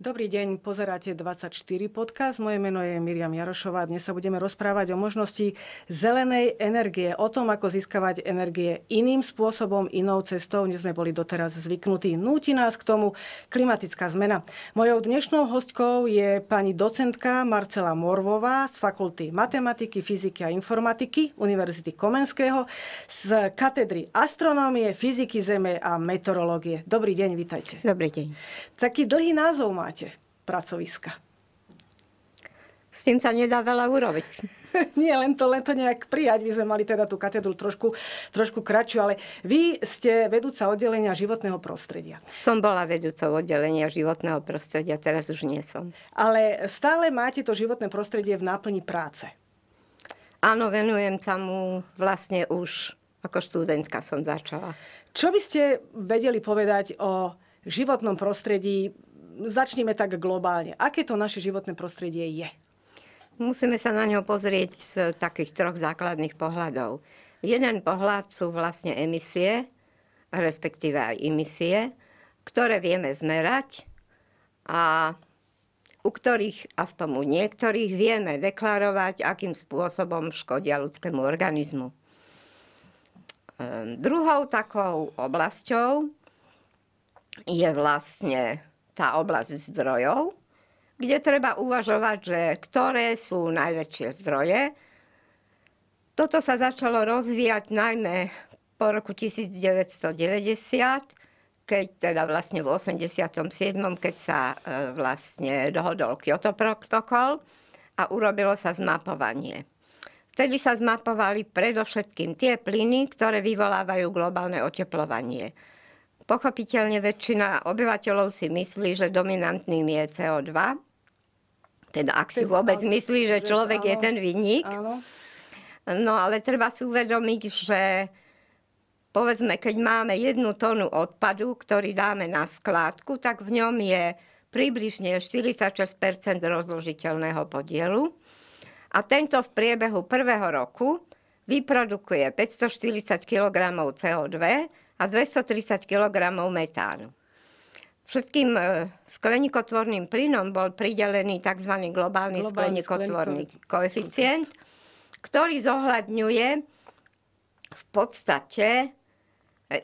Dobrý deň, pozeráte 24 podcast. Moje meno je Miriam Jarošová. Dnes sa budeme rozprávať o možnosti zelenej energie, o tom, ako získavať energie iným spôsobom, inou cestou, než sme boli doteraz zvyknutí. Núti nás k tomu klimatická zmena. Mojou dnešnou hostkou je pani docentka Marcela Morvová z Fakulty matematiky, fyziky a informatiky Univerzity Komenského z katedry astronómie, fyziky Zeme a meteorológie. Dobrý deň, vítajte. Dobrý deň. Taký dlhý názov má máte pracoviska? S tým sa nedá veľa urobiť. Nie, len to, len to nejak prijať. My sme mali teda tú katedru trošku, trošku kratšiu, ale vy ste vedúca oddelenia životného prostredia. Som bola vedúca oddelenia životného prostredia, teraz už nie som. Ale stále máte to životné prostredie v náplni práce. Áno, venujem sa mu vlastne už ako študentka som začala. Čo by ste vedeli povedať o životnom prostredí začneme tak globálne. Aké to naše životné prostredie je? Musíme sa na ňo pozrieť z takých troch základných pohľadov. Jeden pohľad sú vlastne emisie, respektíve aj emisie, ktoré vieme zmerať a u ktorých, aspoň u niektorých, vieme deklarovať, akým spôsobom škodia ľudskému organizmu. Ehm, druhou takou oblasťou je vlastne tá oblasť zdrojov, kde treba uvažovať, že ktoré sú najväčšie zdroje. Toto sa začalo rozvíjať najmä po roku 1990, keď teda vlastne v 87., keď sa e, vlastne dohodol Kyoto protokol a urobilo sa zmapovanie. Vtedy sa zmapovali predovšetkým tie plyny, ktoré vyvolávajú globálne oteplovanie. Pochopiteľne väčšina obyvateľov si myslí, že dominantným je CO2. Teda ak si teda vôbec myslí, že človek je ten vinník. No ale treba si uvedomiť, že povedzme, keď máme jednu tonu odpadu, ktorý dáme na skládku, tak v ňom je približne 46 rozložiteľného podielu. A tento v priebehu prvého roku vyprodukuje 540 kg CO2 a 230 kg metánu. Všetkým e, sklenikotvorným plynom bol pridelený tzv. globálny, globálny skleníkotvorný koeficient, ktorý zohľadňuje v podstate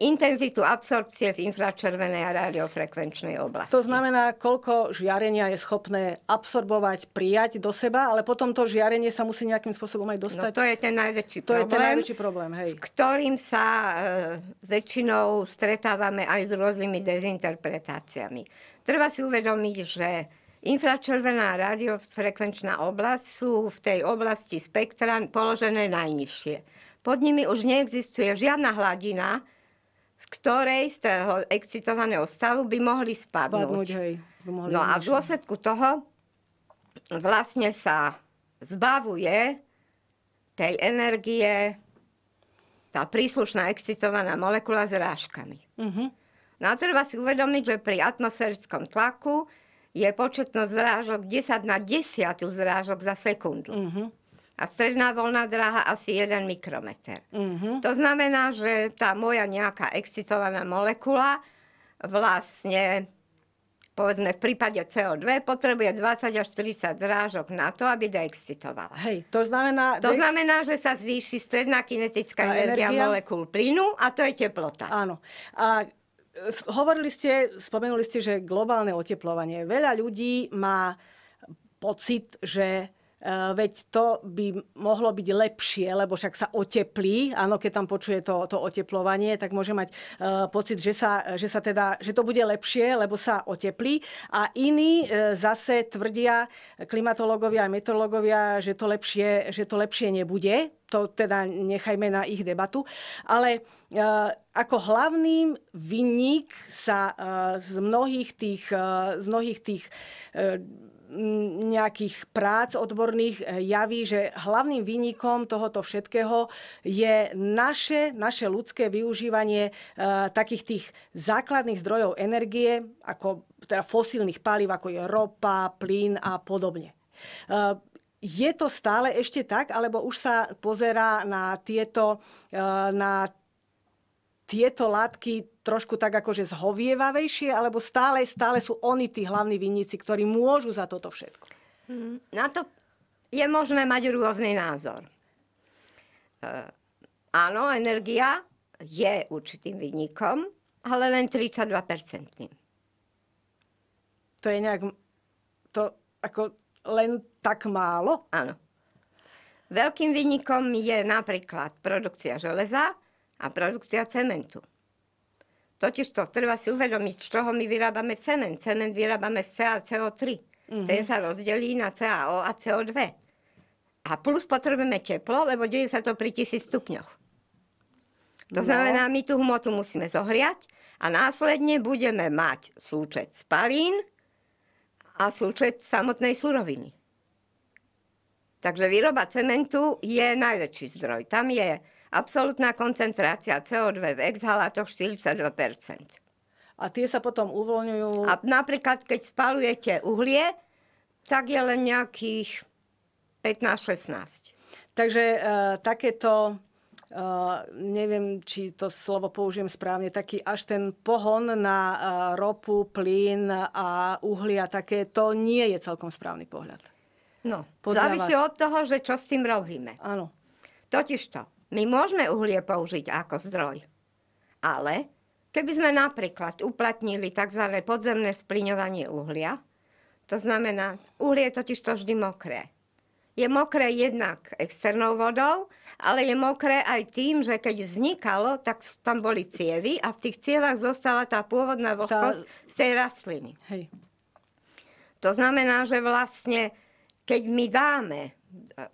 intenzitu absorpcie v infračervenej a radiofrekvenčnej oblasti. To znamená, koľko žiarenia je schopné absorbovať, prijať do seba, ale potom to žiarenie sa musí nejakým spôsobom aj dostať. No to je ten najväčší to problém. To je ten najväčší problém, hej. S ktorým sa e, väčšinou stretávame aj s rôznymi dezinterpretáciami. Treba si uvedomiť, že Infračervená radiofrekvenčná oblasť sú v tej oblasti spektra položené najnižšie. Pod nimi už neexistuje žiadna hladina, z ktorej z toho excitovaného stavu by mohli spadnúť. spadnúť hej. By mohli no a v dôsledku toho vlastne sa zbavuje tej energie tá príslušná excitovaná molekula s rážkami. Uh-huh. Mhm. No a treba si uvedomiť, že pri atmosférickom tlaku je početnosť zrážok 10 na 10 zrážok za sekundu. Uh-huh a stredná voľná dráha asi 1 mikrometer. Mm-hmm. To znamená, že tá moja nejaká excitovaná molekula vlastne povedzme v prípade CO2 potrebuje 20 až 30 zrážok na to, aby deexcitovala. Hej, to znamená... To deex... znamená, že sa zvýši stredná kinetická energia, energia molekúl plynu a to je teplota. Áno. A e, hovorili ste, spomenuli ste, že globálne oteplovanie. Veľa ľudí má pocit, že Eh, veď to by mohlo byť lepšie, lebo však sa oteplí, áno, keď tam počuje to, to oteplovanie, tak môže mať eh, pocit, že, sa, že, sa teda, že to bude lepšie, lebo sa oteplí. A iní eh, zase tvrdia, klimatológovia a meteorológovia, že to lepšie, že to lepšie nebude. To teda nechajme na ich debatu. Ale e, ako hlavný vinník sa z mnohých tých, z mnohých tých nejakých prác odborných eh, javí, že hlavným výnikom tohoto všetkého je naše, naše ľudské využívanie e, takých tých základných zdrojov energie, ako teda fosílnych palív, ako je ropa, plyn a podobne. E, je to stále ešte tak, alebo už sa pozerá na tieto, e, na tieto látky trošku tak akože zhovievavejšie, alebo stále, stále sú oni tí hlavní vinníci, ktorí môžu za toto všetko? Na to je možné mať rôzny názor. E, áno, energia je určitým vinníkom, ale len 32-percentným. To je nejak... To ako len tak málo? Áno. Veľkým vynikom je napríklad produkcia železa a produkcia cementu. Totiž to treba si uvedomiť, z čoho my vyrábame cement. Cement vyrábame z CaCO3. Mm-hmm. Ten sa rozdelí na CaO a CO2. A plus potrebujeme teplo, lebo deje sa to pri tisíc stupňoch. To no. znamená, my tú hmotu musíme zohriať a následne budeme mať súčet spalín a súčet samotnej suroviny. Takže výroba cementu je najväčší zdroj. Tam je absolútna koncentrácia CO2 v exhalátoch 42%. A tie sa potom uvoľňujú... A napríklad, keď spalujete uhlie, tak je len nejakých 15-16. Takže e, takéto, Uh, neviem, či to slovo použijem správne, taký až ten pohon na uh, ropu, plyn a uhlia, také, to nie je celkom správny pohľad. No, Podľa závisí vás... od toho, že čo s tým robíme. Áno. Totižto, my môžeme uhlie použiť ako zdroj, ale keby sme napríklad uplatnili tzv. podzemné spliňovanie uhlia, to znamená, uhlie je totiž to vždy mokré. Je mokré jednak externou vodou, ale je mokré aj tým, že keď vznikalo, tak tam boli cievy a v tých cievach zostala tá pôvodná vlhkosť tá... z tej rastliny. Hej. To znamená, že vlastne, keď my dáme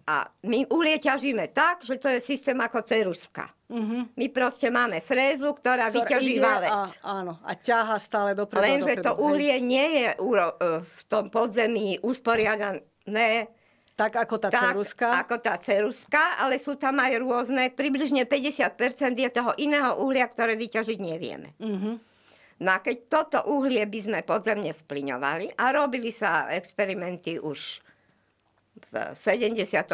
a my uhlie ťažíme tak, že to je systém ako ceruska. Mm-hmm. My proste máme frézu, ktorá Ktorá vyťaží valec. A, áno, a ťaha stále dopredu. Lenže to uhlie hej. nie je e, v tom podzemí usporiadané tak ako tá tak, ceruska. ako tá ceruska, ale sú tam aj rôzne, približne 50% je toho iného uhlia, ktoré vyťažiť nevieme. Mm-hmm. No a keď toto uhlie by sme podzemne splyňovali a robili sa experimenty už v 74.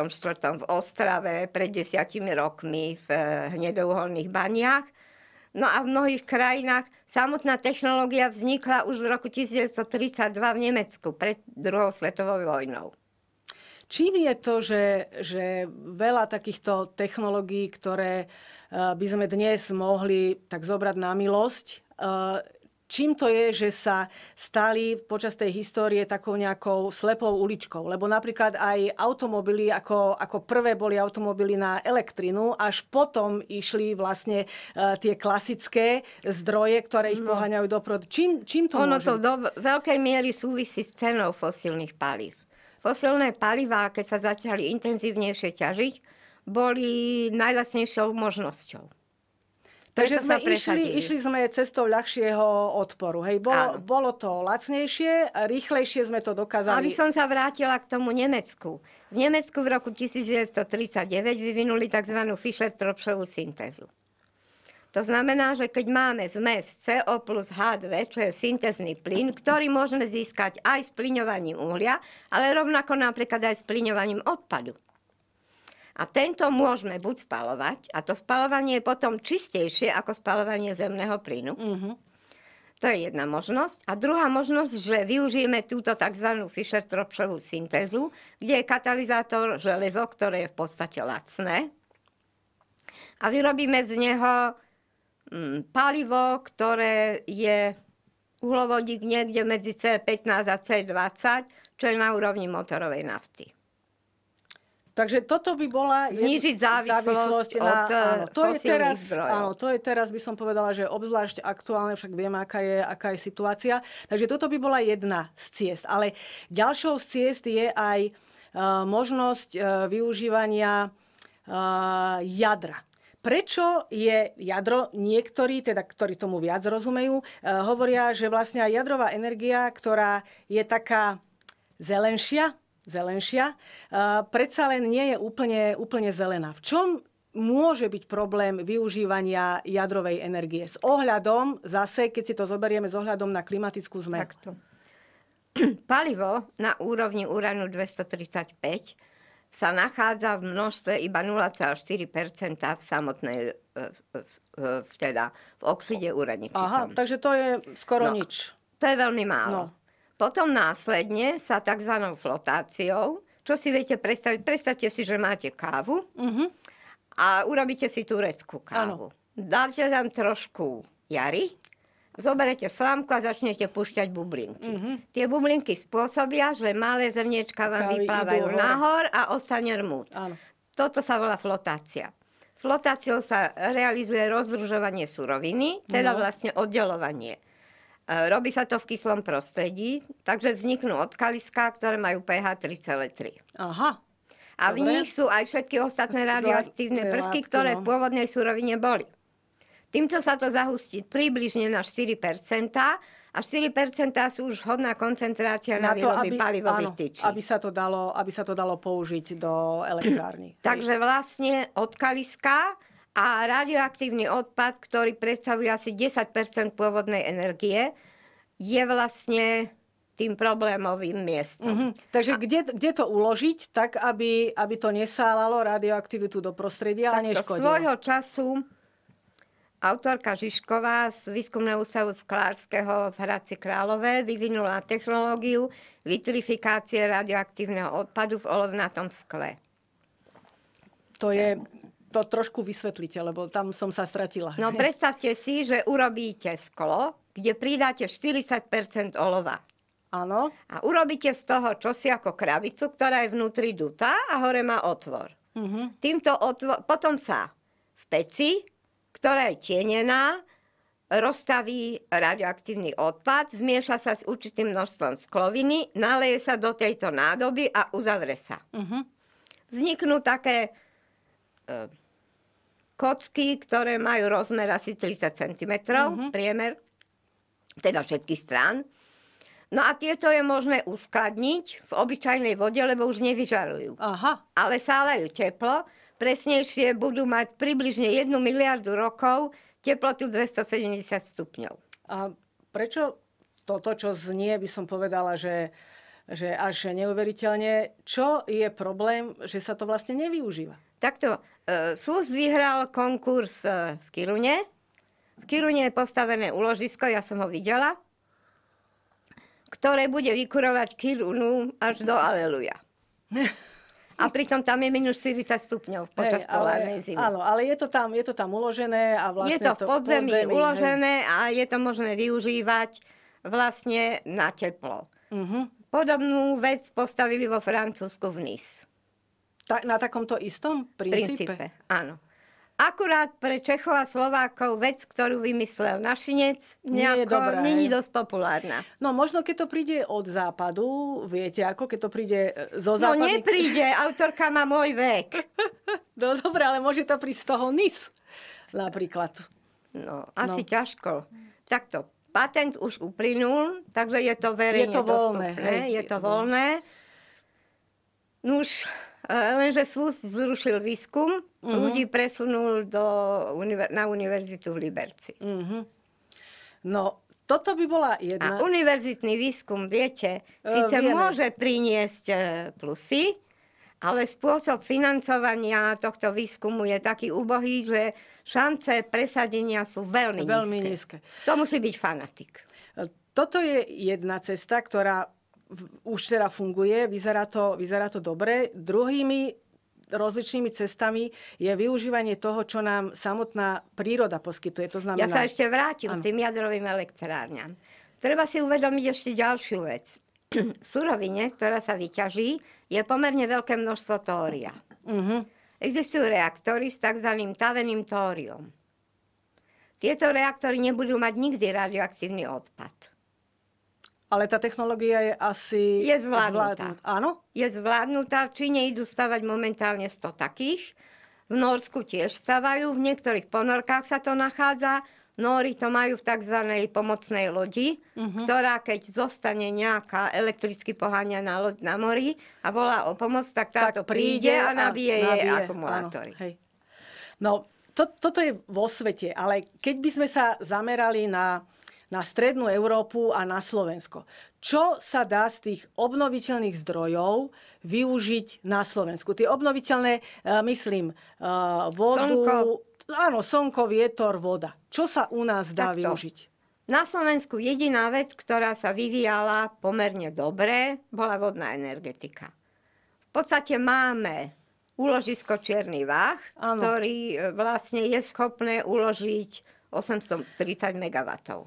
v Ostrave pred desiatimi rokmi v eh, hnedouholných baniach. No a v mnohých krajinách samotná technológia vznikla už v roku 1932 v Nemecku pred druhou svetovou vojnou. Čím je to, že, že veľa takýchto technológií, ktoré eh, by sme dnes mohli tak zobrať na milosť, eh, čím to je, že sa stali počas tej histórie takou nejakou slepou uličkou. Lebo napríklad aj automobily, ako, ako prvé boli automobily na elektrinu, až potom išli vlastne uh, tie klasické zdroje, ktoré ich no. poháňajú doprod. Čím, čím to Ono môže? to do veľkej miery súvisí s cenou fosílnych palív. Fosilné palivá, keď sa začali intenzívnejšie ťažiť, boli najlacnejšou možnosťou. Takže sme išli, išli sme cestou ľahšieho odporu. Hej, bolo, bolo to lacnejšie, rýchlejšie sme to dokázali. Aby som sa vrátila k tomu Nemecku. V Nemecku v roku 1939 vyvinuli tzv. fischer tropschovú syntézu. To znamená, že keď máme zmes CO plus H2, čo je syntezný plyn, ktorý môžeme získať aj s plyňovaním uhlia, ale rovnako napríklad aj s plyňovaním odpadu. A tento môžeme buď spalovať, a to spalovanie je potom čistejšie ako spalovanie zemného plynu. Mm-hmm. To je jedna možnosť. A druhá možnosť, že využijeme túto tzv. Fischer-Tropšovú syntézu, kde je katalizátor železo, ktoré je v podstate lacné. A vyrobíme z neho mm, palivo, ktoré je uhlovodík niekde medzi C15 a C20, čo je na úrovni motorovej nafty. Takže toto by bola... Znižiť závislosť, závislosť na, od eh, áno, to je teraz, zdrojov. Áno, to je teraz, by som povedala, že obzvlášť aktuálne, však vieme, aká je, aká je situácia. Takže toto by bola jedna z ciest. Ale ďalšou z ciest je aj uh, možnosť uh, využívania uh, jadra. Prečo je jadro, niektorí, teda, ktorí tomu viac rozumejú, hovoria, že vlastne jadrová energia, ktorá je taká zelenšia, zelenšia, predsa len nie je úplne, úplne zelená. V čom môže byť problém využívania jadrovej energie? S ohľadom, zase, keď si to zoberieme, s ohľadom na klimatickú zmenu. Takto. Palivo na úrovni uranu 235 sa nachádza v množstve iba 0,4 v samotnej, e, teda v oxide uraničitom. Aha, takže to je skoro no, nič. To je veľmi málo. No. Potom následne sa tzv. flotáciou, čo si viete predstaviť, predstavte si, že máte kávu uh-huh. a urobíte si tureckú kávu. Ano. Dáte tam trošku jary, zoberete slámku a začnete púšťať bublinky. Uh-huh. Tie bublinky spôsobia, že malé zrniečka vám Kávy vyplávajú nahor a ostane rmút. Ano. Toto sa volá flotácia. Flotáciou sa realizuje rozdružovanie suroviny, teda no. vlastne oddelovanie. E, robí sa to v kyslom prostredí, takže vzniknú odkaliská, ktoré majú pH 3,3. Aha. A v nich sú aj všetky ostatné radioaktívne prvky, ktoré no. v pôvodnej súrovine boli. Týmto sa to zahustí približne na 4 a 4 sú už vhodná koncentrácia na, na to, výroby aby, palivových áno, tyčí. Aby sa, to dalo, aby sa to dalo použiť do elektrárny. Takže vlastne odkaliská a radioaktívny odpad, ktorý predstavuje asi 10 pôvodnej energie, je vlastne tým problémovým miestom. Mm-hmm. Takže a... kde, kde to uložiť, tak aby, aby to nesálalo radioaktivitu do prostredia a neškodilo? Svojho času autorka Žižková z Výskumného ústavu Sklárskeho v Hradci Králové vyvinula technológiu vitrifikácie radioaktívneho odpadu v olovnatom skle. To je to trošku vysvetlite, lebo tam som sa stratila. No predstavte si, že urobíte sklo, kde pridáte 40% olova. Áno. A urobíte z toho čosi ako krabicu, ktorá je vnútri dutá a hore má otvor. Uh-huh. Týmto otvor, potom sa v peci, ktorá je tienená, rozstaví radioaktívny odpad, zmieša sa s určitým množstvom skloviny, naleje sa do tejto nádoby a uzavre sa. Uh-huh. Vzniknú také E, kocky, ktoré majú rozmer asi 30 cm mm-hmm. priemer, teda všetkých strán. No a tieto je možné uskladniť v obyčajnej vode, lebo už nevyžarujú. Aha. Ale sálajú teplo. Presnejšie budú mať približne 1 miliardu rokov teplotu 270 stupňov. A prečo toto, čo znie, by som povedala, že, že až neuveriteľne, čo je problém, že sa to vlastne nevyužíva? Takto, Ehm, SUS vyhral konkurs ehm, v Kirune. V Kirune je postavené úložisko, ja som ho videla, ktoré bude vykurovať Kirunu až do Aleluja. A pritom tam je minus 40 stupňov počas hey, polárnej zimy. Áno, ale je to, tam, je to tam uložené a vlastne... Je to v podzemí, podzemí uložené hej. a je to možné využívať vlastne na teplo. Uh-huh. Podobnú vec postavili vo Francúzsku v Nice. Ta, na takomto istom princípe? princípe? Áno. Akurát pre Čechov a Slovákov vec, ktorú vymyslel našinec, nejako, nie je není dosť populárna. No možno keď to príde od západu, viete ako, keď to príde e, zo západu. No nepríde, autorka má môj vek. no dobré, ale môže to prísť z toho NIS napríklad. No, no. asi no. ťažko. Takto, patent už uplynul, takže je to verejne je to voľné, dostupné, hej, je, je to voľné. voľné. už E, lenže SUS zrušil výskum, uh-huh. ľudí presunul do, na univerzitu v Liberci. Uh-huh. No, toto by bola jedna... A univerzitný výskum, viete, e, síce vieme. môže priniesť e, plusy, ale spôsob financovania tohto výskumu je taký ubohý, že šance presadenia sú veľmi, veľmi nízke. nízke. To musí byť fanatik. Toto je jedna cesta, ktorá už teda funguje, vyzerá to, vyzerá to dobre. Druhými rozličnými cestami je využívanie toho, čo nám samotná príroda poskytuje. To znamená... Ja sa ešte vrátim ano. k tým jadrovým elektrárňam. Treba si uvedomiť ešte ďalšiu vec. v surovine, ktorá sa vyťaží, je pomerne veľké množstvo tória. Uh-huh. Existujú reaktory s tzv. taveným tóriom. Tieto reaktory nebudú mať nikdy radioaktívny odpad. Ale tá technológia je asi... Je zvládnutá. zvládnutá. Áno? Je zvládnutá. V Číne idú stavať momentálne 100 takých. V Norsku tiež stavajú, v niektorých ponorkách sa to nachádza. Nóri to majú v tzv. pomocnej lodi, uh-huh. ktorá keď zostane nejaká elektricky poháňaná loď na mori a volá o pomoc, tak táto tak príde, a nabije a jej akumulátory. Áno, hej. No, to, toto je vo svete, ale keď by sme sa zamerali na na strednú Európu a na Slovensko. Čo sa dá z tých obnoviteľných zdrojov využiť na Slovensku? Tie obnoviteľné, e, myslím, e, vodu... Slnko. Áno, slnko, vietor, voda. Čo sa u nás dá Takto. využiť? Na Slovensku jediná vec, ktorá sa vyvíjala pomerne dobre, bola vodná energetika. V podstate máme úložisko Čierny Vách, ktorý e, vlastne je schopné uložiť 830 MW.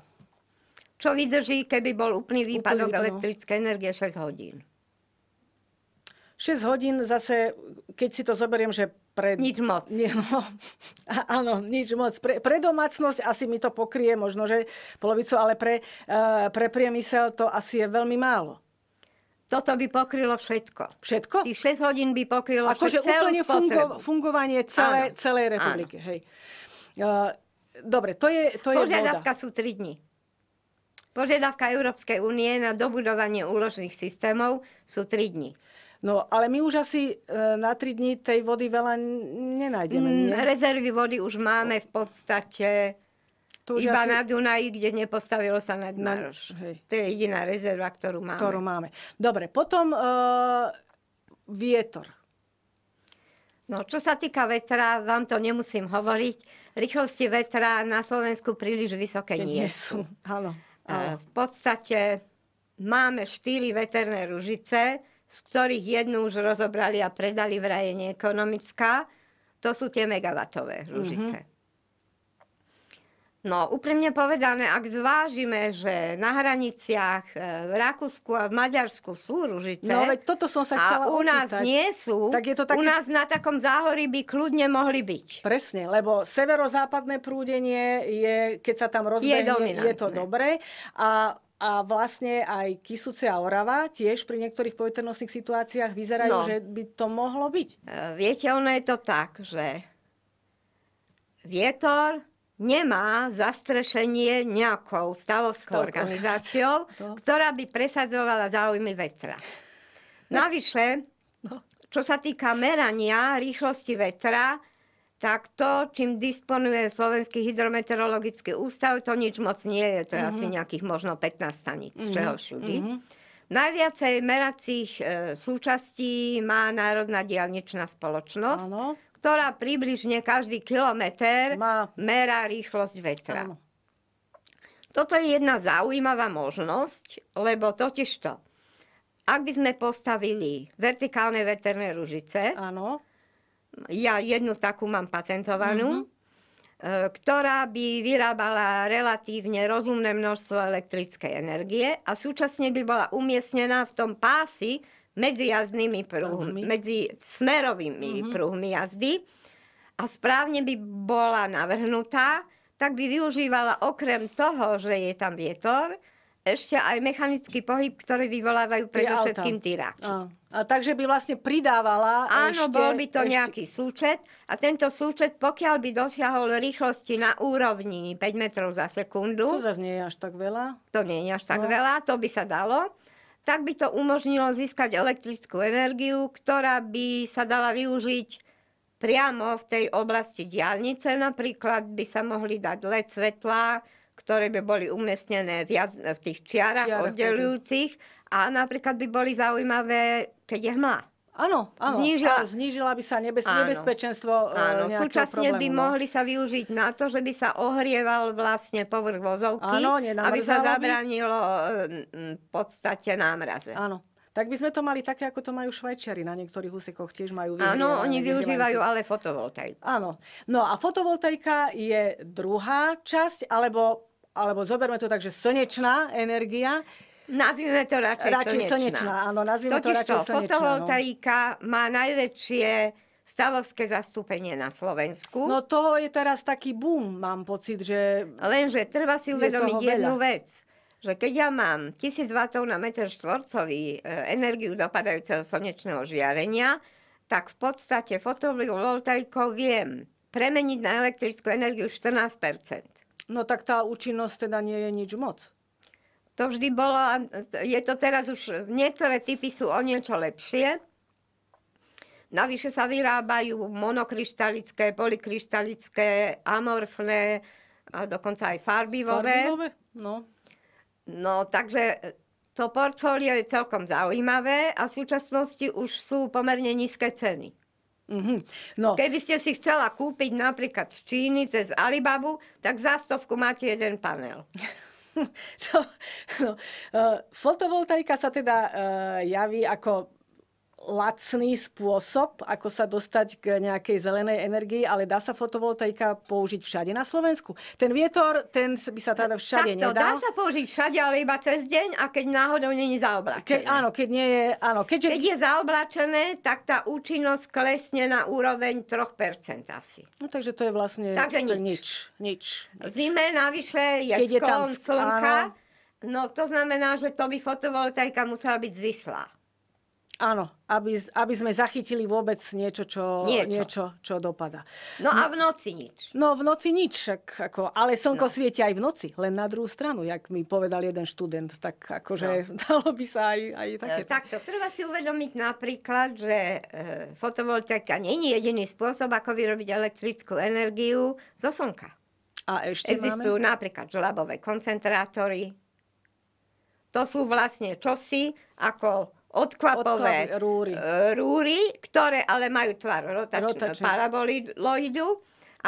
Čo vydrží, keby bol úplný výpadok úplný, elektrické energie 6 hodín. 6 hodín zase, keď si to zoberiem, že pre... Nič moc. Nie, no, áno, nič moc. Pre, pre domácnosť asi mi to pokrie možno, že polovicu, ale pre, uh, pre priemysel to asi je veľmi málo. Toto by pokrylo všetko. Všetko? Tých 6 hodín by pokrylo Ako, všetko. Akože úplne fungo, fungovanie celé, áno, celej republiky. Áno. Hej. Uh, dobre, to je, to je Požiadavka sú 3 dní. Požiadavka Európskej únie na dobudovanie úložných systémov sú 3 dní. No, ale my už asi e, na 3 dní tej vody veľa nenájdeme. Mm, nie? Rezervy vody už máme v podstate to už iba asi... na Dunaji, kde nepostavilo sa na Dunaroš. Na... To je jediná rezerva, ktorú máme. Ktorú máme. Dobre, potom uh, vietor. No, čo sa týka vetra, vám to nemusím hovoriť. Rýchlosti vetra na Slovensku príliš vysoké nie sú. Áno. E, v podstate máme štyri veterné ružice, z ktorých jednu už rozobrali a predali v raje neekonomická. To sú tie megavatové mhm. ružice. Mm-hmm. No, úprimne povedané, ak zvážime, že na hraniciach e, v Rakúsku a v Maďarsku sú ružice. No, veď toto som sa chcela A u nás opýtať. nie sú. Tak je to taký... U nás na takom záhorí by kľudne mohli byť. Presne, lebo severozápadné prúdenie je, keď sa tam rozbehne, je, je to dobré. A a vlastne aj Kisuce a Orava tiež pri niektorých poveternostných situáciách vyzerajú, no. že by to mohlo byť. E, viete, ono je to tak, že vietor, nemá zastrešenie nejakou stavovskou organizáciou, no. ktorá by presadzovala záujmy vetra. Navyše, no. čo sa týka merania rýchlosti vetra, tak to, čím disponuje Slovenský hydrometeorologický ústav, to nič moc nie je. To je mm-hmm. asi mhm. nejakých možno 15 staníc, mm-hmm. čoho všudy. Mm-hmm. Najviacej meracích e, súčastí má Národná dialničná spoločnosť, ano ktorá približne každý kilometr Má. merá rýchlosť vetra. Áno. Toto je jedna zaujímavá možnosť, lebo totižto, ak by sme postavili vertikálne veterné ružice, Áno. ja jednu takú mám patentovanú, mm-hmm ktorá by vyrábala relatívne rozumné množstvo elektrickej energie a súčasne by bola umiestnená v tom pási medzi jazdnými pruhmi, medzi smerovými mm-hmm. prúhmi jazdy a správne by bola navrhnutá, tak by využívala okrem toho, že je tam vietor, ešte aj mechanický pohyb, ktorý vyvolávajú predovšetkým tyráky. A, a takže by vlastne pridávala Áno, ešte, bol by to ešte... nejaký súčet a tento súčet, pokiaľ by dosiahol rýchlosti na úrovni 5 metrov za sekundu... To zase nie je až tak veľa. To nie je až tak no. veľa, to by sa dalo tak by to umožnilo získať elektrickú energiu, ktorá by sa dala využiť priamo v tej oblasti diálnice. Napríklad by sa mohli dať LED svetlá, ktoré by boli umiestnené v, jaz- v tých čiarach, čiarach oddelujúcich a napríklad by boli zaujímavé, keď je hmla. Áno, áno. Znížila, a, znížila by sa nebez, áno, nebezpečenstvo e, áno, Súčasne problému, by no. mohli sa využiť na to, že by sa ohrieval vlastne povrch vozovky, áno, aby sa zabránilo v e, podstate námraze. Áno, tak by sme to mali také, ako to majú Švajčiari na niektorých úsekoch, tiež majú Áno, oni využívajú ale fotovoltaiku. Áno. No a fotovoltaika je druhá časť, alebo, alebo zoberme to tak, že slnečná energia Nazvime to radšej, radšej slnečná. slnečná. Áno, nazvime Totiž to radšej to, slnečná. No. Fotovoltaika no. má najväčšie stavovské zastúpenie na Slovensku. No toho je teraz taký boom, mám pocit, že... Lenže treba si uvedomiť jednu vec, že keď ja mám 1000 W na meter štvorcový e, energiu dopadajúceho slnečného žiarenia, tak v podstate fotovoltaikou viem premeniť na elektrickú energiu 14 No tak tá účinnosť teda nie je nič moc to vždy bolo, je to teraz už, niektoré typy sú o niečo lepšie. Navyše sa vyrábajú monokryštalické, polikryštalické, amorfné, a dokonca aj farbivové. Farbivové? No. No, takže to portfólio je celkom zaujímavé a v súčasnosti už sú pomerne nízke ceny. Mm-hmm. No. Keby ste si chcela kúpiť napríklad z Číny cez Alibabu, tak za stovku máte jeden panel. to, no, eh, fotovoltaika sa teda eh, javí ako lacný spôsob, ako sa dostať k nejakej zelenej energii, ale dá sa fotovoltaika použiť všade na Slovensku? Ten vietor, ten by sa teda všade Takto, nedal. dá sa použiť všade, ale iba cez deň a keď náhodou není zaoblačené. Ke, áno, keď nie je... Áno, keďže... Keď je zaoblačené, tak tá účinnosť klesne na úroveň 3% asi. No takže to je vlastne... Takže nič. nič. Nič. nič. zime navyše je keď je tam, slnka. Áno. No to znamená, že to by fotovoltaika musela byť zvislá. Áno, aby, aby sme zachytili vôbec niečo, čo, niečo. niečo, čo dopada. No, no a v noci nič. No v noci nič, však, ako, ale slnko no. svieti aj v noci, len na druhú stranu, jak mi povedal jeden študent, tak akože no. dalo by sa aj, aj e, takéto. No, takto, treba si uvedomiť napríklad, že e, fotovoltaika není je jediný spôsob, ako vyrobiť elektrickú energiu zo slnka. A ešte Existujú máme? napríklad žlabové koncentrátory. To sú vlastne čosi, ako odklapové rúry. E, rúry, ktoré ale majú tvar rotačného Rotačný. paraboloidu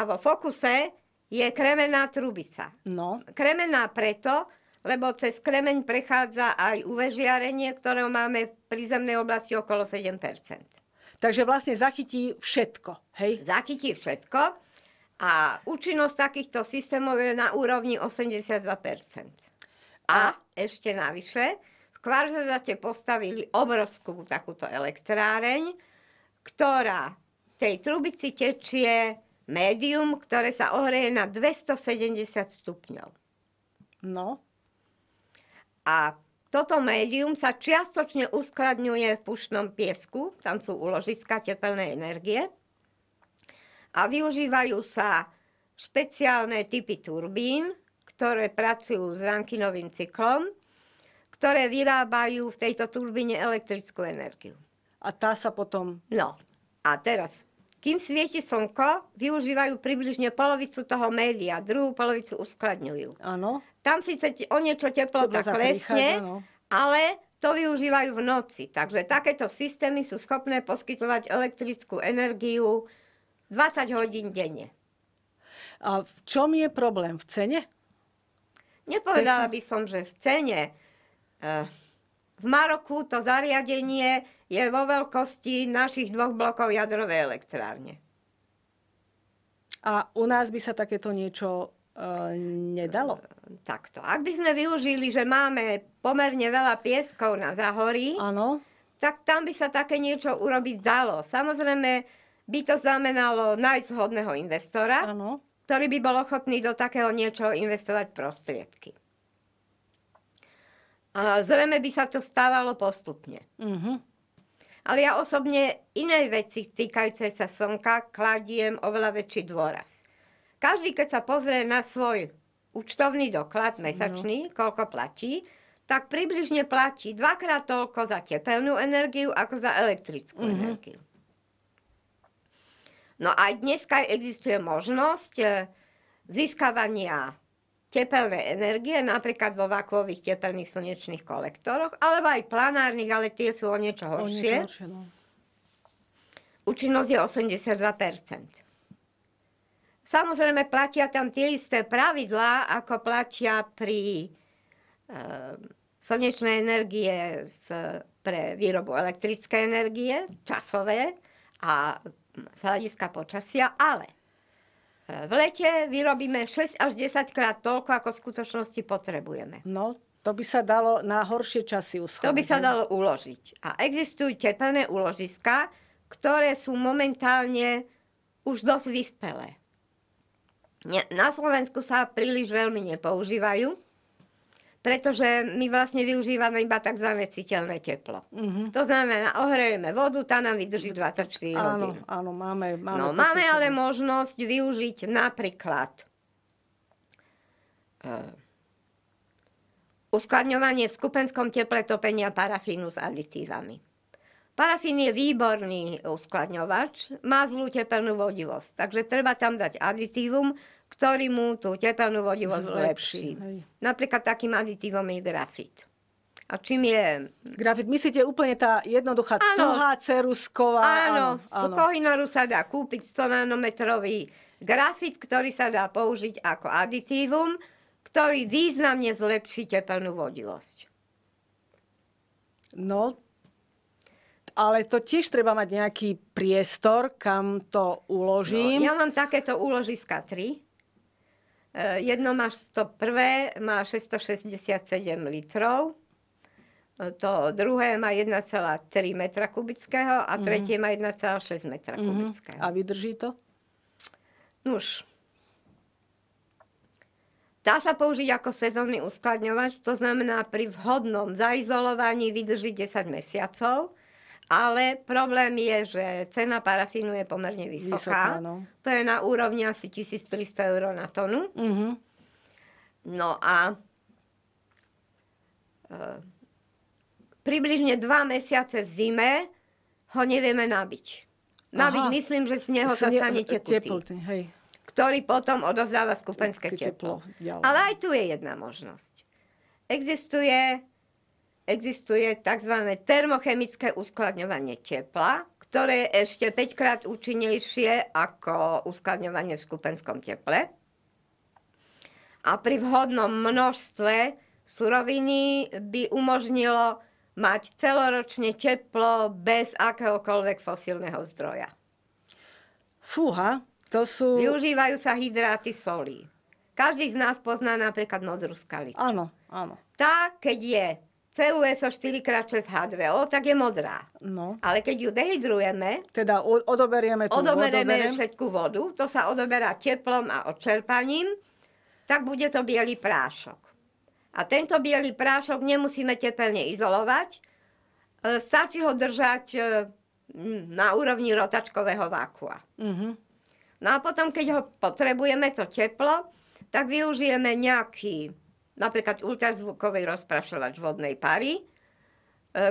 a vo fokuse je kremená trubica. No. Kremená preto, lebo cez kremeň prechádza aj uvežiarenie, ktoré máme v prízemnej oblasti okolo 7 Takže vlastne zachytí všetko, hej? Zachytí všetko a účinnosť takýchto systémov je na úrovni 82 A, a ešte navyše, Kvarzazate postavili obrovskú takúto elektráreň, ktorá v tej trubici tečie médium, ktoré sa ohreje na 270 stupňov. No. A toto médium sa čiastočne uskladňuje v pušnom piesku, tam sú uložiska tepelnej energie a využívajú sa špeciálne typy turbín, ktoré pracujú s rankinovým cyklom ktoré vyrábajú v tejto turbíne elektrickú energiu. A tá sa potom... No, a teraz, kým svieti slnko, využívajú približne polovicu toho média, druhú polovicu uskladňujú. Áno. Tam síce o niečo teplota klesne, ano. ale to využívajú v noci. Takže takéto systémy sú schopné poskytovať elektrickú energiu 20 hodín denne. A v čom je problém? V cene? Nepovedala by som, že v cene Eh, v Maroku to zariadenie je vo veľkosti našich dvoch blokov jadrovej elektrárne. A u nás by sa takéto niečo e, nedalo? Eh, takto. Ak by sme využili, že máme pomerne veľa pieskov na Zahorí, ano. tak tam by sa také niečo urobiť dalo. Samozrejme, by to znamenalo nájsť hodného investora, ano. ktorý by bol ochotný do takého niečoho investovať prostriedky. Zrejme by sa to stávalo postupne. Uh-huh. Ale ja osobne iné veci týkajúce sa slnka kladiem oveľa väčší dôraz. Každý, keď sa pozrie na svoj účtovný doklad mesačný, no. koľko platí, tak približne platí dvakrát toľko za tepelnú energiu ako za elektrickú mm-hmm. energiu. No a dneska existuje možnosť eh, získavania tepelné energie, napríklad vo vakuových tepelných slnečných kolektoroch, alebo aj planárnych, ale tie sú o niečo horšie. O niečo horšie no. Účinnosť je 82%. Samozrejme, platia tam tie isté pravidlá, ako platia pri e, eh, slnečnej energie z, pre výrobu elektrické energie, časové a z hľadiska počasia, ale v lete vyrobíme 6 až 10 krát toľko, ako v skutočnosti potrebujeme. No, to by sa dalo na horšie časy uschovať. To by sa dalo uložiť. A existujú tepelné uložiska, ktoré sú momentálne už dosť vyspelé. Na Slovensku sa príliš veľmi nepoužívajú, pretože my vlastne využívame iba tzv. citeľné teplo. Mm-hmm. To znamená, ohrejeme vodu, tá nám vydrží 24 hodín. Áno, máme. Máme, no, máme ale možnosť využiť napríklad uh, uskladňovanie v skupenskom teple topenia parafínu s aditívami. Parafín je výborný uskladňovač, má zlú tepelnú vodivosť, takže treba tam dať aditívum, ktorý mu tú tepelnú vodivosť zlepší. zlepší. Napríklad takým aditívom je grafit. A čím je... Grafit, myslíte úplne tá jednoduchá ano, tuhá cerusková... Áno, áno. z kohinoru sa dá kúpiť 100 nanometrový grafit, ktorý sa dá použiť ako aditívum, ktorý významne zlepší tepelnú vodivosť. No, ale to tiež treba mať nejaký priestor, kam to uložím. No, ja mám takéto úložiska tri. E, jedno máš to prvé, má 667 litrov, e, to druhé má 1,3 metra kubického a mhm. tretie mm. má 1,6 metra mm. kubického. A vydrží to? Nuž. Dá sa použiť ako sezónny uskladňovač, to znamená pri vhodnom zaizolovaní vydrží 10 mesiacov ale problém je, že cena parafínu je pomerne vysoká. vysoká no. To je na úrovni asi 1300 eur na tonu. Mm-hmm. No a e, približne dva mesiace v zime ho nevieme nabiť. Nabiť Aha. myslím, že z neho sa stane e, tekutý. hej. Ktorý potom odovzdáva skupenské teplo. teplo. Ale aj tu je jedna možnosť. Existuje existuje tzv. termochemické uskladňovanie tepla, ktoré je ešte 5 krát účinnejšie ako uskladňovanie v skupenskom teple. A pri vhodnom množstve suroviny by umožnilo mať celoročne teplo bez akéhokoľvek fosílneho zdroja. Fúha, to sú... Využívajú sa hydráty solí. Každý z nás pozná napríklad modrú skalicu. Áno, áno. Tá, keď je CUSO 4x6 H2O, tak je modrá. No. Ale keď ju dehydrujeme... Teda odoberieme tú odoberieme vodu. všetku vodu, to sa odoberá teplom a odčerpaním, tak bude to biely prášok. A tento biely prášok nemusíme tepelne izolovať, e, stačí ho držať e, na úrovni rotačkového vákua. Uh-huh. No a potom, keď ho potrebujeme, to teplo, tak využijeme nejaký napríklad ultrazvukovej rozprašovač vodnej pary, e,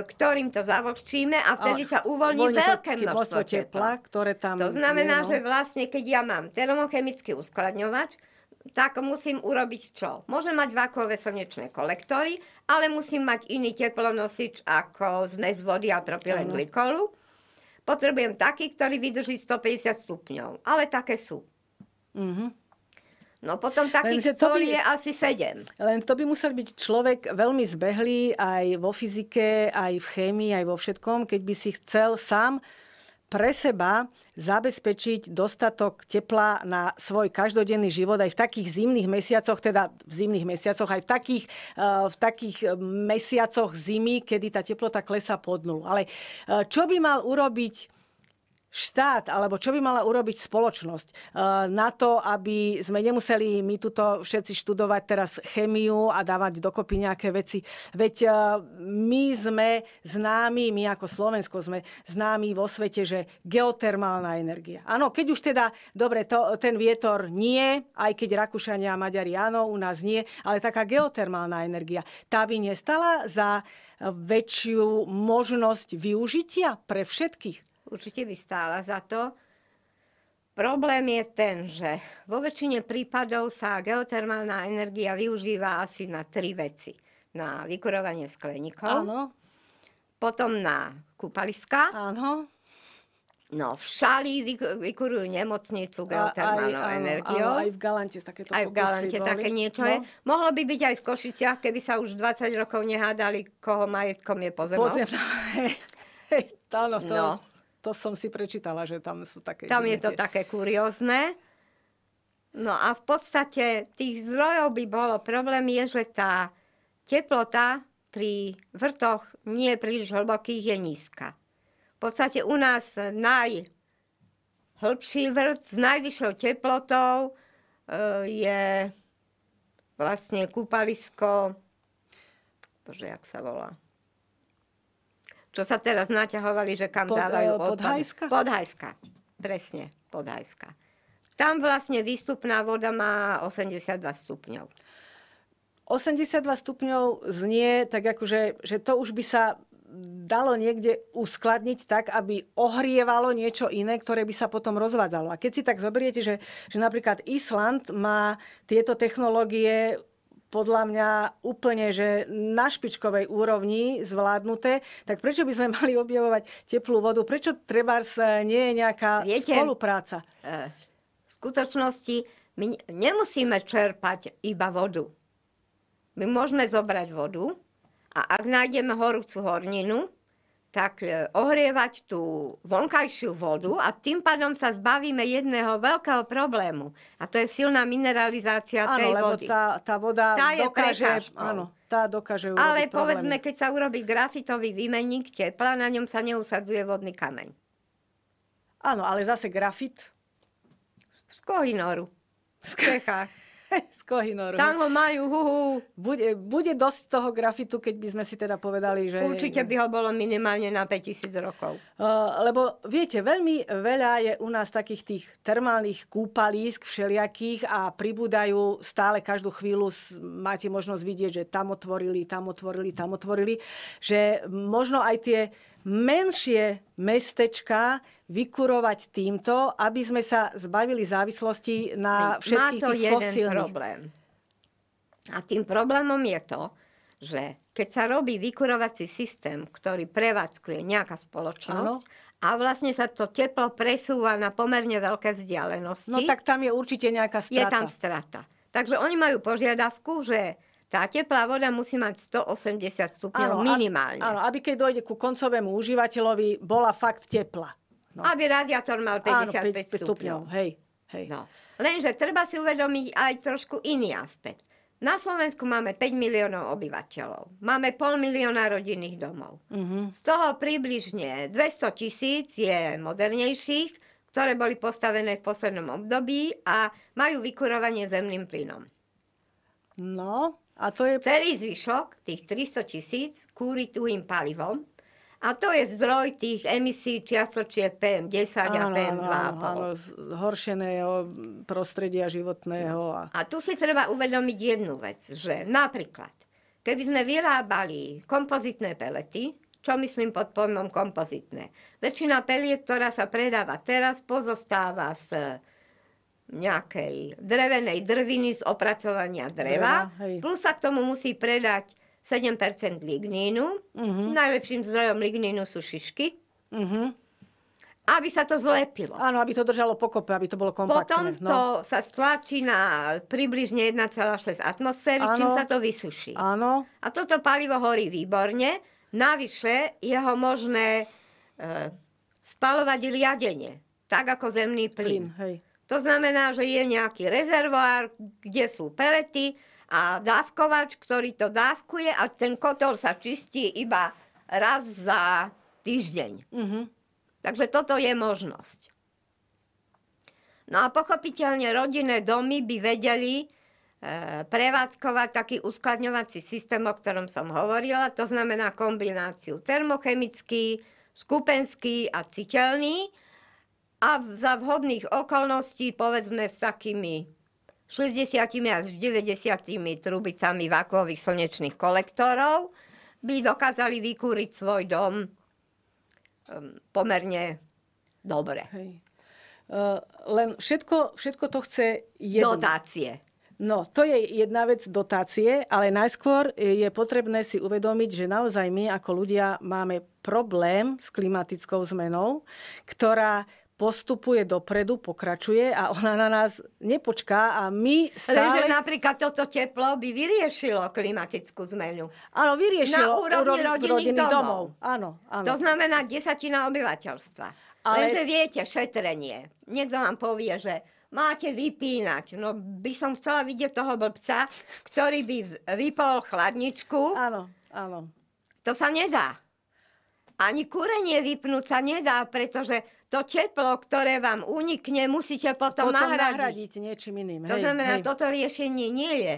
ktorým to zavlhčíme a vtedy a, sa uvoľní veľké množstvo tepla. Ktoré tam to znamená, je, no. že vlastne keď ja mám termochemický uskladňovač, tak musím urobiť čo? Môžem mať vákové slnečné kolektory, ale musím mať iný teplonosič ako zmes vody a propilen glykolu. Potrebujem taký, ktorý vydrží 150 stupňov. Ale také sú. Mm-hmm. No potom takých Lenže to by, je asi sedem. Len to by musel byť človek veľmi zbehlý aj vo fyzike, aj v chémii, aj vo všetkom, keď by si chcel sám pre seba zabezpečiť dostatok tepla na svoj každodenný život aj v takých zimných mesiacoch, teda v zimných mesiacoch, aj v takých, eh, v takých eh, mesiacoch zimy, kedy tá teplota klesá pod nulu. Ale eh, čo by mal urobiť štát, alebo čo by mala urobiť spoločnosť eh, na to, aby sme nemuseli my tuto všetci študovať teraz chemiu a dávať dokopy nejaké veci. Veď eh, my sme známi, my ako Slovensko sme známi vo svete, že geotermálna energia. Áno, keď už teda, dobre, to, ten vietor nie, aj keď Rakúšania a Maďari áno, u nás nie, ale taká geotermálna energia, tá by nestala za eh, väčšiu možnosť využitia pre všetkých určite by stála za to. Problém je ten, že vo väčšine prípadov sa geotermálna energia využíva asi na tri veci. Na vykurovanie skleníkov, Áno. potom na kúpaliska. Áno. No, v Šali vykurujú nemocnicu geotermálnou aj, aj, energiou. Aj, v Galante takéto Aj v Galante boli. také niečo no. je. Mohlo by byť aj v Košiciach, keby sa už 20 rokov nehádali, koho majetkom je pozemok. Pozem, hej, hej, to, no to som si prečítala, že tam sú také... Tam je tie... to také kuriózne. No a v podstate tých zdrojov by bolo problém je, že tá teplota pri vrtoch nie príliš hlbokých je nízka. V podstate u nás najhlbší vrt s najvyššou teplotou e, je vlastne kúpalisko, bože, jak sa volá, čo sa teraz naťahovali, že kam pod, dávajú eh, odpad. Podhajska? Podhajska, presne, Podhajska. Tam vlastne výstupná voda má 82 stupňov. 82 stupňov znie tak akože, že to už by sa dalo niekde uskladniť tak, aby ohrievalo niečo iné, ktoré by sa potom rozvádzalo. A keď si tak zoberiete, že, že napríklad Island má tieto technológie podľa mňa úplne, že na špičkovej úrovni zvládnuté, tak prečo by sme mali objavovať teplú vodu? Prečo treba nie je nejaká Viete, spolupráca? Eh, v skutočnosti my nemusíme čerpať iba vodu. My môžeme zobrať vodu a ak nájdeme horúcu horninu, tak e, ohrievať tú vonkajšiu vodu a tým pádom sa zbavíme jedného veľkého problému. A to je silná mineralizácia áno, tej lebo vody. Tá, tá voda tá dokáže, áno, tá dokáže urobiť Ale povedzme, problémy. keď sa urobí grafitový výmenník tepla, na ňom sa neusadzuje vodný kameň. Áno, ale zase grafit? Z kohinoru. Z Čechách. z kohinoru. Tam ho majú, huhu. Bude, bude dosť toho grafitu, keď by sme si teda povedali, že... Určite by ho bolo minimálne na 5000 rokov. Uh, lebo viete, veľmi veľa je u nás takých tých termálnych kúpalísk všelijakých a pribúdajú stále každú chvíľu, máte možnosť vidieť, že tam otvorili, tam otvorili, tam otvorili, že možno aj tie menšie mestečka vykurovať týmto, aby sme sa zbavili závislosti na všetkých Má to tých jeden fosílnych. problém. A tým problémom je to, že keď sa robí vykurovací systém, ktorý prevádzkuje nejaká spoločnosť ano. a vlastne sa to teplo presúva na pomerne veľké vzdialenosti. No tak tam je určite nejaká strata. Je tam strata. Takže oni majú požiadavku, že tá teplá voda musí mať 180 stupňov áno, minimálne. Áno, aby keď dojde ku koncovému užívateľovi, bola fakt tepla. No. Aby radiátor mal 55 áno, 5, 5 stupňov. stupňov. Hej, hej. No. Lenže treba si uvedomiť aj trošku iný aspekt. Na Slovensku máme 5 miliónov obyvateľov. Máme pol milióna rodinných domov. Mm-hmm. Z toho približne 200 tisíc je modernejších, ktoré boli postavené v poslednom období a majú vykurovanie zemným plynom. No, a to je... Celý zvyšok, tých 300 tisíc, kúri tuhým palivom. A to je zdroj tých emisí čiastočiek PM10 áno, a PM2. Áno, áno, zhoršeného prostredia životného. A... a tu si treba uvedomiť jednu vec, že napríklad, keby sme vyrábali kompozitné pelety, čo myslím pod pojmom kompozitné? Väčšina peliet, ktorá sa predáva teraz, pozostáva z nejakej drevenej drviny z opracovania dreva. dreva plus sa k tomu musí predať 7% lignínu. Uh-huh. Najlepším zdrojom lignínu sú šišky. Uh-huh. Aby sa to zlepilo. Áno, aby to držalo pokope, aby to bolo kompaktné. Potom no. to sa stlačí na približne 1,6 atmosféry, čím sa to vysuší. Áno. A toto palivo horí výborne. Navyše je ho možné e, spalovať riadenie, tak ako zemný plyn. plyn hej. To znamená, že je nejaký rezervoár, kde sú pelety a dávkovač, ktorý to dávkuje a ten kotol sa čistí iba raz za týždeň. Mm-hmm. Takže toto je možnosť. No a pochopiteľne rodinné domy by vedeli e, prevádzkovať taký uskladňovací systém, o ktorom som hovorila. To znamená kombináciu termochemický, skupenský a citeľný a za vhodných okolností povedzme s takými 60 až 90 trubicami vakových slnečných kolektorov by dokázali vykúriť svoj dom ehm, pomerne dobre. Hej. Uh, len všetko, všetko to chce jedno. Dotácie. No, to je jedna vec dotácie, ale najskôr je potrebné si uvedomiť, že naozaj my ako ľudia máme problém s klimatickou zmenou, ktorá postupuje dopredu, pokračuje a ona na nás nepočká a my stále... Lenže napríklad toto teplo by vyriešilo klimatickú zmenu. Áno, vyriešilo. Na úrovni, úrovni rodinných, rodinných domov. domov. Áno, áno. To znamená desatina obyvateľstva. Ale... Lenže viete, šetrenie. Niekto vám povie, že máte vypínať. No by som chcela vidieť toho blbca, ktorý by vypol chladničku. Áno, áno. To sa nedá. Ani kúrenie vypnúť sa nedá, pretože to teplo, ktoré vám unikne, musíte potom, potom nahradiť. nahradiť niečím iným. To hej, znamená, hej. toto riešenie nie je.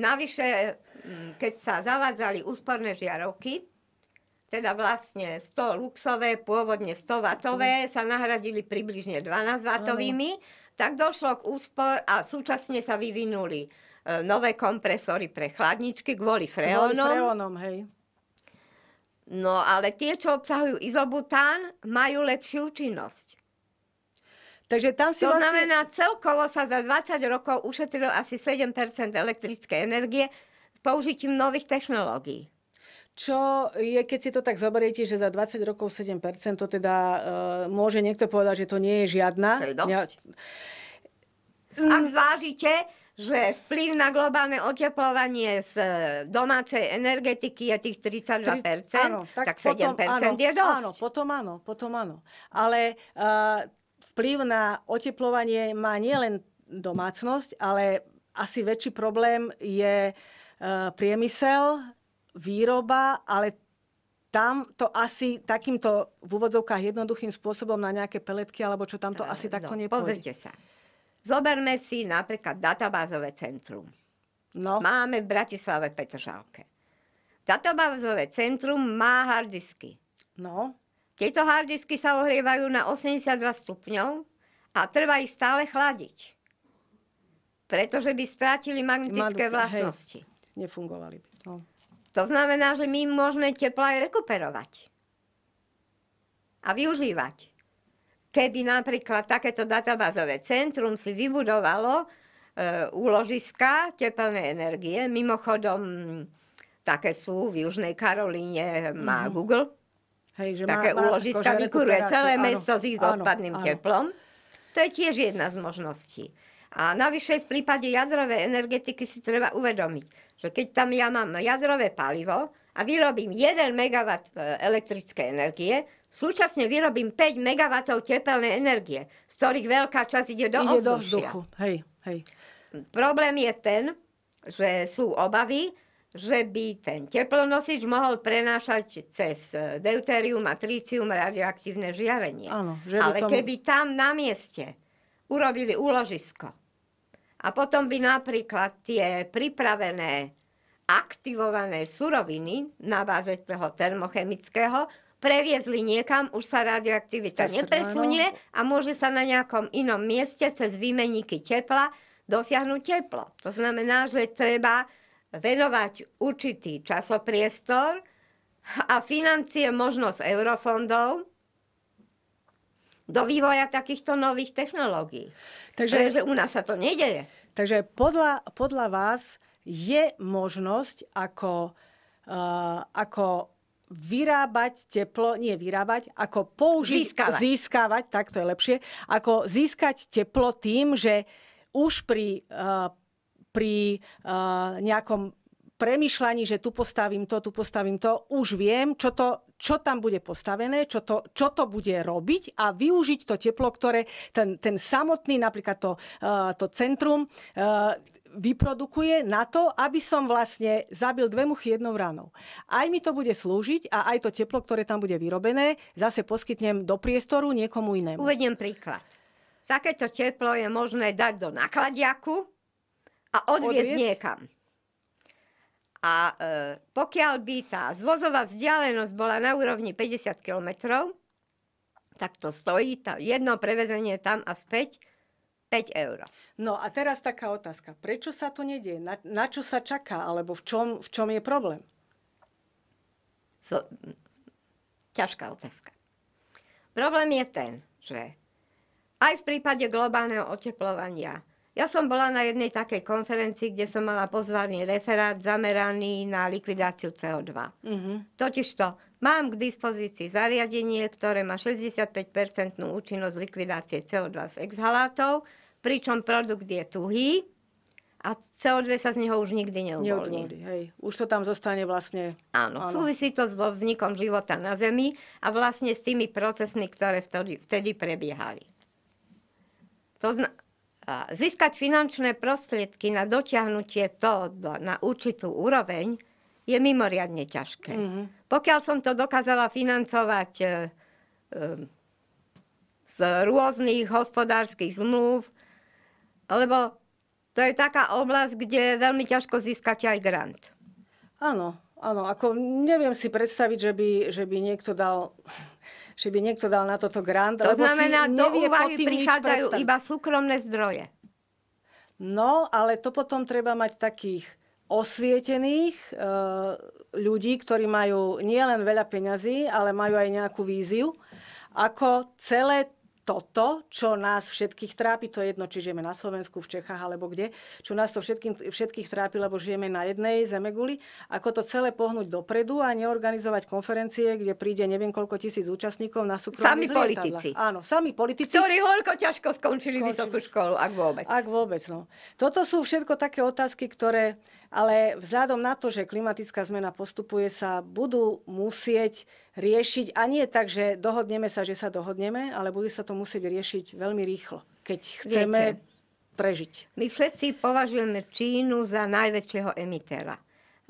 Navyše, mm, keď sa zavádzali úsporné žiarovky, teda vlastne 100 luxové, pôvodne 100 vatové, sa nahradili približne 12 vatovými, tak došlo k úspor a súčasne sa vyvinuli e, nové kompresory pre chladničky kvôli freónom. Kvôli freónom, hej. No ale tie, čo obsahujú izobután, majú lepšiu účinnosť. Takže tam si to vlastne... znamená, celkovo sa za 20 rokov ušetrilo asi 7 elektrickej energie použitím nových technológií. Čo je, keď si to tak zoberiete, že za 20 rokov 7 to teda e, môže niekto povedať, že to nie je žiadna. To je dosť. Ja... Ak mm. zvážite, že vplyv na globálne oteplovanie z e, domácej energetiky je tých 32%, 30, áno, tak, tak 7% potom, áno, je dosť. Áno, potom áno, potom áno. Ale uh, vplyv na oteplovanie má nielen domácnosť, ale asi väčší problém je uh, priemysel, výroba, ale tam to asi takýmto v úvodzovkách jednoduchým spôsobom na nejaké peletky, alebo čo tam to asi takto no, nepôjde. Pozrite sa. Zoberme si napríklad databázové centrum. No. Máme v Bratislave Petržalke. Databázové centrum má hardisky. No. Tieto hardisky sa ohrievajú na 82 stupňov a treba ich stále chladiť. Pretože by strátili magnetické Madu, vlastnosti. Hej, nefungovali by. No. To znamená, že my môžeme teplo aj rekuperovať a využívať keby napríklad takéto databázové centrum si vybudovalo e, úložiska tepelnej energie, mimochodom také sú v Južnej Karolíne, má mm. Google, Hej, že také má, úložiska vykuruje celé áno, mesto s ich áno, odpadným áno. teplom. To je tiež jedna z možností. A navyše v prípade jadrovej energetiky si treba uvedomiť, že keď tam ja mám jadrové palivo, a vyrobím 1 MW e, elektrické energie, súčasne vyrobím 5 MW tepelnej energie, z ktorých veľká časť ide do ide ovzdušia. do vzduchu, hej, hej. Problém je ten, že sú obavy, že by ten teplonosič mohol prenášať cez e, deuterium a tricium radioaktívne žiarenie. Áno, že Ale tam... keby tam na mieste urobili úložisko a potom by napríklad tie pripravené aktivované suroviny na báze toho termochemického previezli niekam, už sa radioaktivita nepresunie a môže sa na nejakom inom mieste cez výmenníky tepla dosiahnuť teplo. To znamená, že treba venovať určitý časopriestor a financie možnosť eurofondov do vývoja takýchto nových technológií. Takže, Pretože u nás sa to nedeje. Takže podľa, podľa vás je možnosť ako, eh, ako vyrábať teplo, nie vyrábať, ako použiť, získavať. získavať, tak to je lepšie, ako získať teplo tým, že už pri, eh, pri eh, nejakom premyšľaní, že tu postavím to, tu postavím to, už viem, čo, to, čo tam bude postavené, čo to, čo to bude robiť a využiť to teplo, ktoré ten, ten samotný, napríklad to, to centrum, vyprodukuje na to, aby som vlastne zabil dve muchy jednou ranou. Aj mi to bude slúžiť a aj to teplo, ktoré tam bude vyrobené, zase poskytnem do priestoru niekomu inému. Uvediem príklad. Takéto teplo je možné dať do nakladiaku a odviezť Odviez? niekam. A e, pokiaľ by tá zvozová vzdialenosť bola na úrovni 50 km. tak to stojí, tá, jedno prevezenie tam a späť, 5 eur. No a teraz taká otázka. Prečo sa to nedie? Na, na čo sa čaká? Alebo v čom, v čom je problém? So, ťažká otázka. Problém je ten, že aj v prípade globálneho oteplovania ja som bola na jednej takej konferencii, kde som mala pozvaný referát zameraný na likvidáciu CO2. Mm-hmm. Totižto mám k dispozícii zariadenie, ktoré má 65 účinnosť likvidácie CO2 z exhalátov, pričom produkt je tuhý, a CO2 sa z neho už nikdy neuvoľní. hej. Už to tam zostane vlastne... Áno, áno, súvisí to so vznikom života na Zemi a vlastne s tými procesmi, ktoré vtedy, vtedy prebiehali. To zna- Získať finančné prostriedky na dotiahnutie to na určitú úroveň je mimoriadne ťažké. Mm-hmm. Pokiaľ som to dokázala financovať e, e, z rôznych hospodárskych zmluv, lebo to je taká oblasť, kde veľmi ťažko získať aj grant. Áno, áno, ako neviem si predstaviť, že by, že by niekto dal že by niekto dal na toto grant. To znamená, do úvahy prichádzajú iba súkromné zdroje. No, ale to potom treba mať takých osvietených e, ľudí, ktorí majú nielen veľa peňazí, ale majú aj nejakú víziu, ako celé toto, čo nás všetkých trápi, to je jedno, či žijeme na Slovensku, v Čechách alebo kde, čo nás to všetkým, všetkých trápi, lebo žijeme na jednej zemeguli, ako to celé pohnúť dopredu a neorganizovať konferencie, kde príde neviem koľko tisíc účastníkov na súkromných Sami lietadlách. politici. Áno, sami politici. Ktorí horko ťažko skončili, skončili vysokú školu, ak vôbec. Ak vôbec, no. Toto sú všetko také otázky, ktoré, ale vzhľadom na to, že klimatická zmena postupuje, sa budú musieť riešiť a nie tak, že dohodneme sa, že sa dohodneme, ale bude sa to musieť riešiť veľmi rýchlo, keď chceme Viete, prežiť. My všetci považujeme Čínu za najväčšieho emitéra.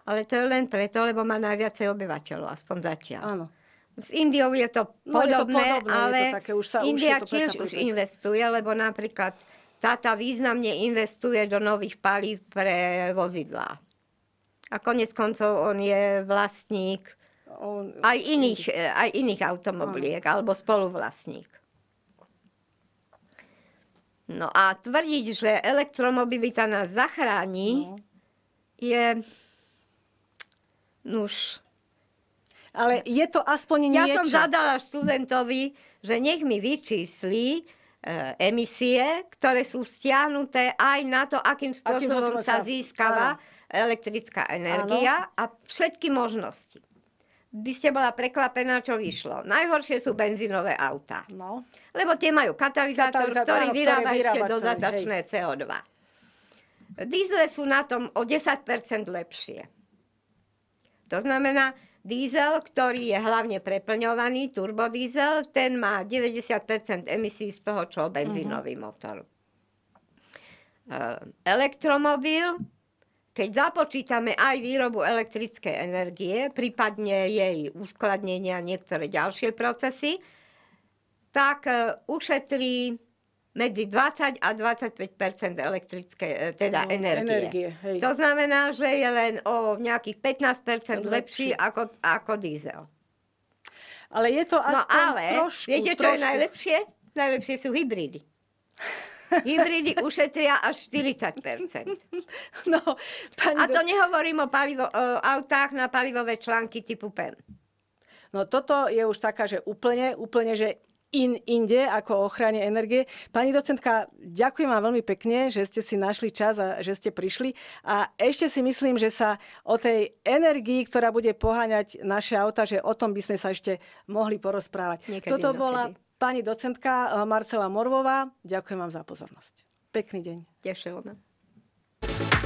Ale to je len preto, lebo má najviacej obyvateľov, aspoň zatiaľ. Áno. S Indiou je to podobné, no, je to podobné ale je to také, už sa, India už to tiež už investuje, lebo napríklad táta významne investuje do nových palív pre vozidlá. A konec koncov on je vlastník aj, iných, e, aj iných automobiliek, on. alebo spoluvlastník. No a tvrdiť, že elektromobilita nás zachráni, no. je... Nuž. Ale je to aspoň niečo. Ja som zadala študentovi, že nech mi vyčíslí, e, emisie, ktoré sú stiahnuté aj na to, akým spôsobom akým sa získava áno. elektrická energia áno. a všetky možnosti by ste bola prekvapená, čo vyšlo. Najhoršie sú benzínové auta. No. Lebo tie majú katalizátor, katalizátor ktorý, áno, vyrába ktorý vyrába ešte dodatočné CO2. Dízle sú na tom o 10% lepšie. To znamená, dízel, ktorý je hlavne preplňovaný, turbodízel, ten má 90% emisí z toho, čo benzínový uh-huh. motor. Ehm, elektromobil keď započítame aj výrobu elektrickej energie, prípadne jej uskladnenia a niektoré ďalšie procesy, tak e, ušetrí medzi 20 a 25 elektrickej, teda no, energie. energie To znamená, že je len o nejakých 15 lepší, lepší ako, ako diesel. Ale je to no, aspoň no ale, trošku... Viete, čo trošku... je najlepšie? Najlepšie sú hybridy. Hybridy ušetria až 40 no, pani A to nehovorím o, palivo, o autách na palivové články typu PEN. No toto je už taká, že úplne, úplne, že in, inde ako o ochrane energie. Pani docentka, ďakujem vám veľmi pekne, že ste si našli čas a že ste prišli. A ešte si myslím, že sa o tej energii, ktorá bude poháňať naše auta, že o tom by sme sa ešte mohli porozprávať. Niekedy, Toto bola... Niekedy pani docentka eh, Marcela Morvová. Ďakujem vám za pozornosť. Pekný deň. Ďakujem.